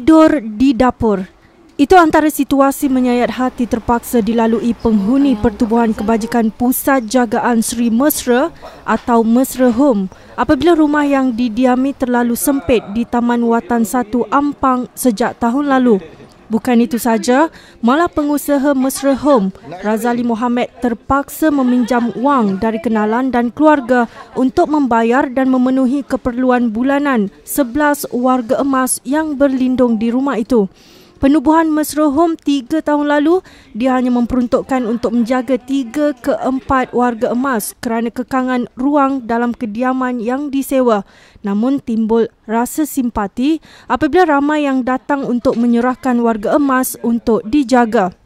tidur di dapur. Itu antara situasi menyayat hati terpaksa dilalui penghuni Pertubuhan Kebajikan Pusat Jagaan Sri Mesra atau Mesra Home apabila rumah yang didiami terlalu sempit di Taman Watan 1 Ampang sejak tahun lalu. Bukan itu saja, malah pengusaha Mesra Home, Razali Mohamed terpaksa meminjam wang dari kenalan dan keluarga untuk membayar dan memenuhi keperluan bulanan 11 warga emas yang berlindung di rumah itu. Penubuhan Mesra Home 3 tahun lalu, dia hanya memperuntukkan untuk menjaga tiga ke 4 warga emas kerana kekangan ruang dalam kediaman yang disewa. Namun timbul rasa simpati apabila ramai yang datang untuk menyerahkan warga emas untuk dijaga.